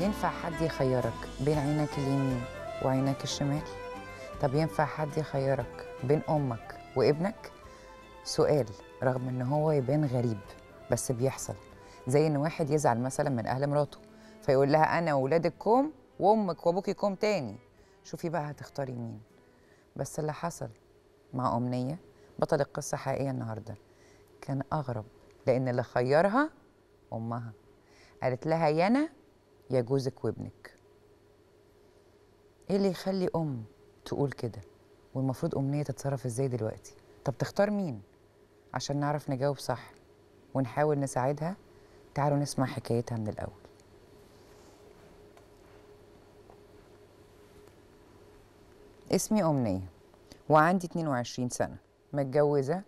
ينفع حد يخيرك بين عينك اليمين وعينك الشمال طب ينفع حد يخيرك بين امك وابنك سؤال رغم ان هو يبان غريب بس بيحصل زي ان واحد يزعل مثلا من اهل مراته فيقول لها انا وولادك كوم وامك وابوكي كوم تاني شوفي بقى هتختاري مين بس اللي حصل مع أمنية بطل القصة حقيقية النهاردة كان أغرب لأن اللي خيرها أمها قالت لها يانا يا جوزك وابنك ايه اللي يخلي ام تقول كده والمفروض امنيه تتصرف ازاي دلوقتي طب تختار مين عشان نعرف نجاوب صح ونحاول نساعدها تعالوا نسمع حكايتها من الاول اسمي أمنية وعندي 22 سنة متجوزة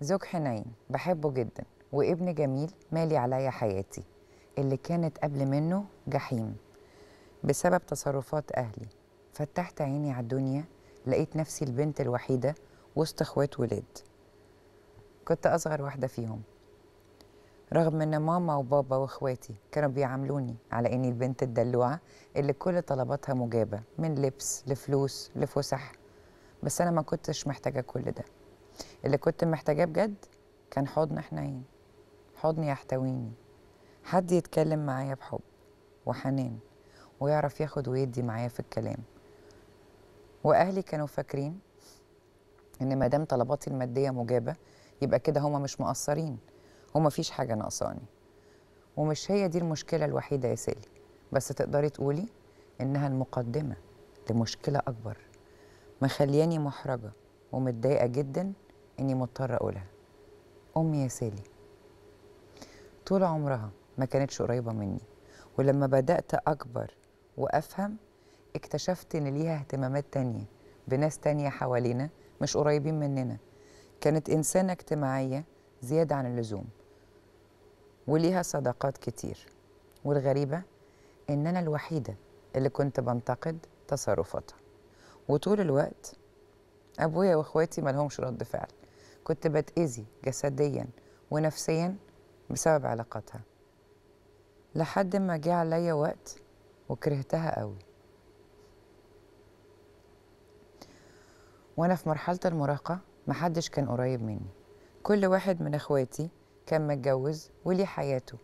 زوج حنين بحبه جدا وابن جميل مالي عليا حياتي اللي كانت قبل منه جحيم بسبب تصرفات أهلي فتحت عيني على الدنيا لقيت نفسي البنت الوحيدة وسط اخوات ولاد كنت أصغر واحدة فيهم رغم ان ماما وبابا واخواتي كانوا بيعاملوني على اني البنت الدلوعه اللي كل طلباتها مجابه من لبس لفلوس لفسح بس انا ما كنتش محتاجه كل ده اللي كنت محتاجاه بجد كان حضن حنين حضن يحتويني حد يتكلم معايا بحب وحنان ويعرف ياخد ويدي معايا في الكلام واهلي كانوا فاكرين ان ما دام طلباتي الماديه مجابه يبقى كده هما مش مقصرين وما فيش حاجه ناقصاني ومش هي دي المشكله الوحيده يا سالي بس تقدري تقولي انها المقدمه لمشكله اكبر مخلياني محرجه ومتضايقه جدا اني مضطره اقولها امي يا سالي طول عمرها ما كانتش قريبة مني ولما بدأت أكبر وأفهم اكتشفت إن ليها اهتمامات تانية بناس تانية حوالينا مش قريبين مننا كانت إنسانة اجتماعية زيادة عن اللزوم وليها صداقات كتير والغريبة إن أنا الوحيدة اللي كنت بنتقد تصرفاتها وطول الوقت أبويا وإخواتي ملهمش رد فعل كنت بتأذي جسديا ونفسيا بسبب علاقاتها لحد ما جه عليا وقت وكرهتها قوي وانا في مرحله المراهقه محدش كان قريب مني كل واحد من اخواتي كان متجوز وليه حياته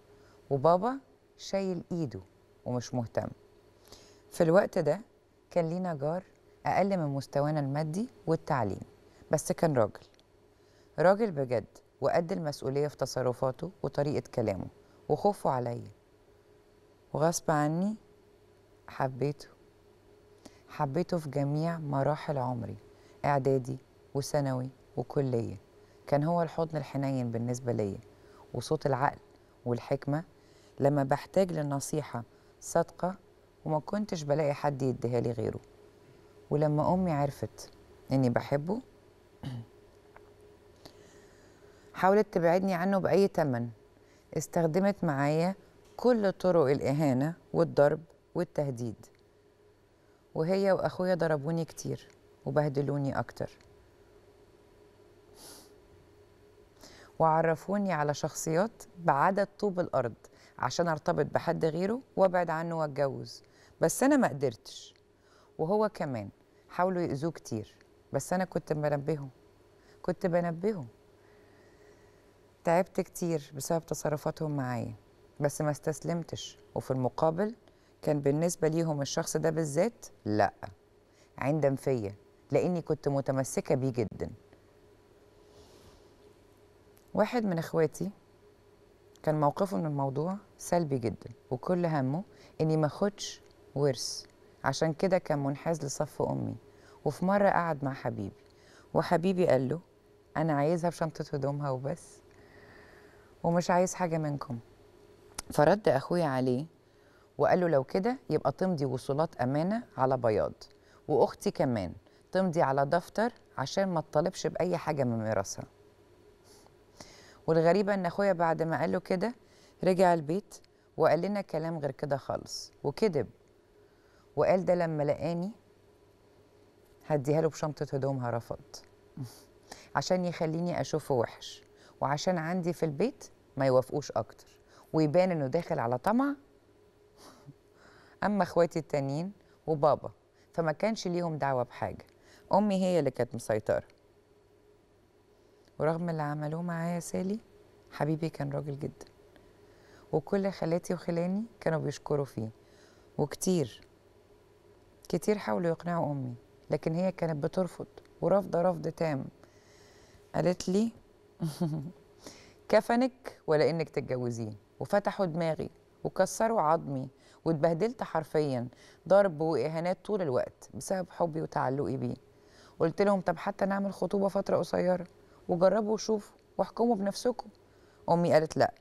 وبابا شايل ايده ومش مهتم في الوقت ده كان لينا جار اقل من مستوانا المادي والتعليم بس كان راجل راجل بجد وقد المسؤوليه في تصرفاته وطريقه كلامه وخوفه عليا وغصب عني حبيته حبيته في جميع مراحل عمري إعدادي وثانوي وكلية كان هو الحضن الحنين بالنسبة ليا وصوت العقل والحكمة لما بحتاج للنصيحه صادقة وما كنتش بلاقي حد يديها لي غيره ولما أمي عرفت إني بحبه حاولت تبعدني عنه بأي تمن استخدمت معايا كل طرق الإهانة والضرب والتهديد وهي وأخويا ضربوني كتير وبهدلوني أكتر وعرفوني على شخصيات بعدد طوب الأرض عشان أرتبط بحد غيره وأبعد عنه وأتجوز بس أنا ما قدرتش وهو كمان حاولوا يأذوه كتير بس أنا كنت بنبهه كنت بنبهه تعبت كتير بسبب تصرفاتهم معايا بس ما استسلمتش وفي المقابل كان بالنسبة ليهم الشخص ده بالذات لأ عندم فيا لأني كنت متمسكة بيه جدا واحد من اخواتي كان موقفه من الموضوع سلبي جدا وكل همه اني ما اخدش ورث عشان كده كان منحاز لصف امي وفي مره قعد مع حبيبي وحبيبي قال له انا عايزها في شنطه هدومها وبس ومش عايز حاجه منكم فرد أخويا عليه وقال له لو كده يبقى تمضي وصولات أمانة على بياض وأختي كمان تمضي على دفتر عشان ما تطالبش بأي حاجة من ميراثها والغريبة إن أخويا بعد ما قال له كده رجع البيت وقال لنا كلام غير كده خالص وكذب وقال ده لما لقاني هديها له بشنطة هدومها رفض عشان يخليني أشوفه وحش وعشان عندي في البيت ما يوافقوش أكتر ويبان انه داخل على طمع اما اخواتي التانيين وبابا فما كانش ليهم دعوه بحاجه امي هي اللي كانت مسيطره ورغم اللي عملوه معايا سالي حبيبي كان راجل جدا وكل خالاتي وخلاني كانوا بيشكروا فيه وكتير كتير حاولوا يقنعوا امي لكن هي كانت بترفض ورافضه رفض تام قالت لي كفنك ولا انك تتجوزيه وفتحوا دماغي وكسروا عظمي واتبهدلت حرفيا ضرب واهانات طول الوقت بسبب حبي وتعلقي بيه قلت لهم طب حتى نعمل خطوبه فتره قصيره وجربوا وشوفوا واحكموا بنفسكم امي قالت لا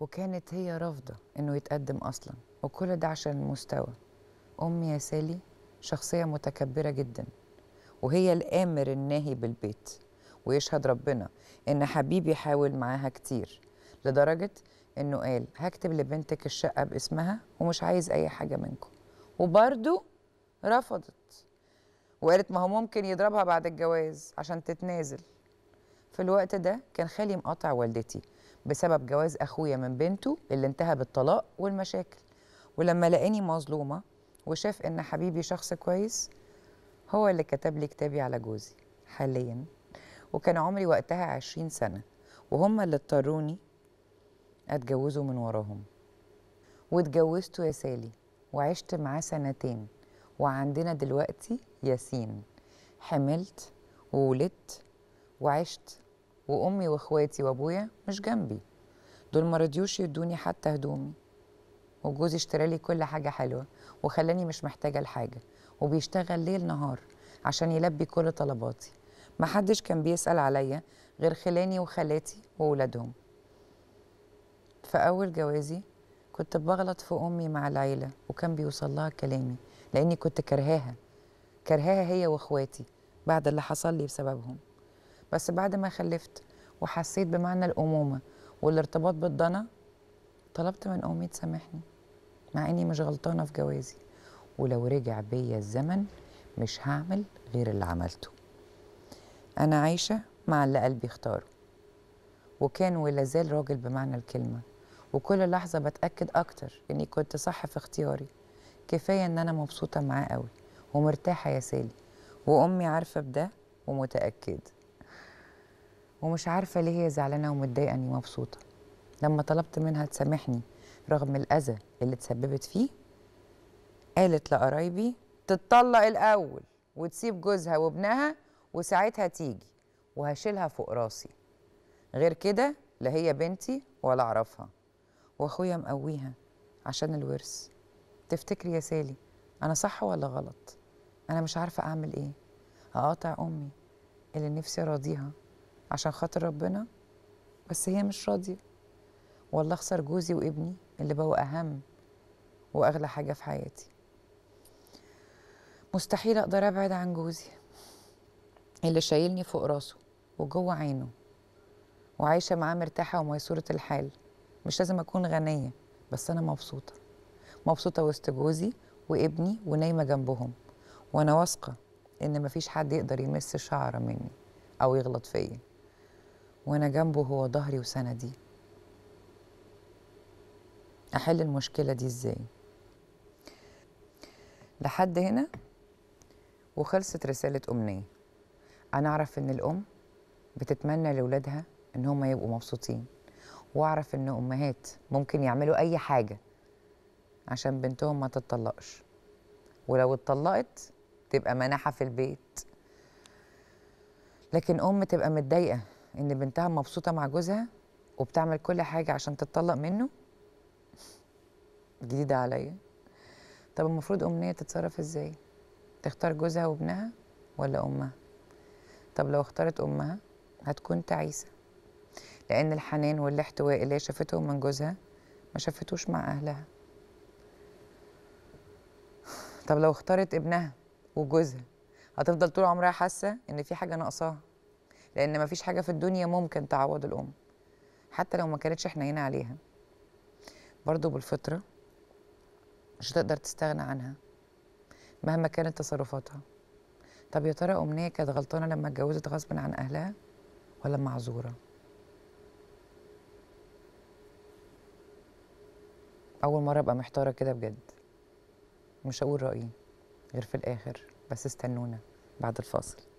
وكانت هي رافضه انه يتقدم اصلا وكل ده عشان المستوى امي يا سالي شخصيه متكبره جدا وهي الامر الناهي بالبيت ويشهد ربنا إن حبيبي حاول معاها كتير لدرجة إنه قال هكتب لبنتك الشقة باسمها ومش عايز أي حاجة منكم وبرده رفضت وقالت ما هو ممكن يضربها بعد الجواز عشان تتنازل في الوقت ده كان خالي مقاطع والدتي بسبب جواز أخويا من بنته اللي انتهى بالطلاق والمشاكل ولما لقاني مظلومة وشاف إن حبيبي شخص كويس هو اللي كتب لي كتابي على جوزي حالياً وكان عمري وقتها عشرين سنة وهم اللي اضطروني أتجوزوا من وراهم واتجوزته يا سالي وعشت معاه سنتين وعندنا دلوقتي ياسين حملت وولدت وعشت وامي واخواتي وابويا مش جنبي دول ما رضيوش يدوني حتى هدومي وجوزي اشترى لي كل حاجه حلوه وخلاني مش محتاجه لحاجه وبيشتغل ليل نهار عشان يلبي كل طلباتي محدش كان بيسأل عليا غير خلاني وخالاتي وولادهم في أول جوازي كنت بغلط في أمي مع العيلة وكان بيوصلها كلامي لأني كنت كرهاها كرهاها هي وإخواتي بعد اللي حصل لي بسببهم بس بعد ما خلفت وحسيت بمعنى الأمومة والارتباط بالضنا طلبت من أمي تسامحني مع إني مش غلطانة في جوازي ولو رجع بيا الزمن مش هعمل غير اللي عملته أنا عايشة مع اللي قلبي اختاره وكان ولا زال راجل بمعنى الكلمة وكل لحظة بتأكد أكتر إني كنت صح في اختياري كفاية إن أنا مبسوطة معاه قوي ومرتاحة يا سالي وأمي عارفة بده ومتأكدة ومش عارفة ليه هي زعلانة ومتضايقة إني مبسوطة لما طلبت منها تسامحني رغم الأذى اللي تسببت فيه قالت لقرايبي تتطلق الأول وتسيب جوزها وابنها وساعتها تيجي وهشيلها فوق راسي غير كده لا هي بنتي ولا اعرفها واخويا مقويها عشان الورث تفتكري يا سالي انا صح ولا غلط انا مش عارفه اعمل ايه هقاطع امي اللي نفسي راضيها عشان خاطر ربنا بس هي مش راضيه ولا اخسر جوزي وابني اللي بقوا اهم واغلى حاجه في حياتي مستحيل اقدر ابعد عن جوزي اللي شايلني فوق راسه وجوه عينه وعايشة معاه مرتاحة وميسورة الحال مش لازم أكون غنية بس أنا مبسوطة مبسوطة وسط جوزي وابني ونايمة جنبهم وأنا واثقة إن مفيش حد يقدر يمس شعرة مني أو يغلط فيا وأنا جنبه هو ظهري وسندي أحل المشكلة دي إزاي لحد هنا وخلصت رسالة أمنية انا اعرف ان الام بتتمنى لاولادها ان هم يبقوا مبسوطين واعرف ان امهات ممكن يعملوا اي حاجه عشان بنتهم ما تتطلقش ولو اتطلقت تبقى مناحه في البيت لكن ام تبقى متضايقه ان بنتها مبسوطه مع جوزها وبتعمل كل حاجه عشان تتطلق منه جديده عليا طب المفروض امنيه تتصرف ازاي تختار جوزها وابنها ولا امها طب لو اختارت أمها هتكون تعيسة لأن الحنان والاحتواء اللي شافته من جوزها ما شافتوش مع أهلها طب لو اختارت ابنها وجوزها هتفضل طول عمرها حاسة إن في حاجة ناقصاها لأن مفيش حاجة في الدنيا ممكن تعوض الأم حتى لو ما كانتش حنينة عليها برضو بالفطرة مش هتقدر تستغنى عنها مهما كانت تصرفاتها طب يا ترى أمنية كانت غلطانة لما اتجوزت غصب عن أهلها ولا معذورة؟ أول مرة أبقى محتارة كده بجد مش هقول رأيي غير في الآخر بس استنونا بعد الفاصل